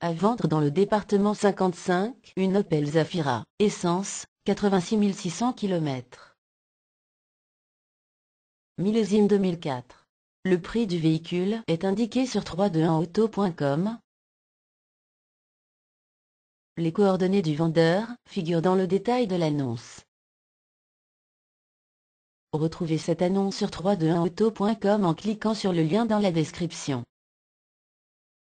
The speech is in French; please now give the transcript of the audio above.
À vendre dans le département 55, une Opel Zafira, essence, 86 600 km. Millésime 2004. Le prix du véhicule est indiqué sur 321auto.com. Les coordonnées du vendeur figurent dans le détail de l'annonce. Retrouvez cette annonce sur 321auto.com en cliquant sur le lien dans la description.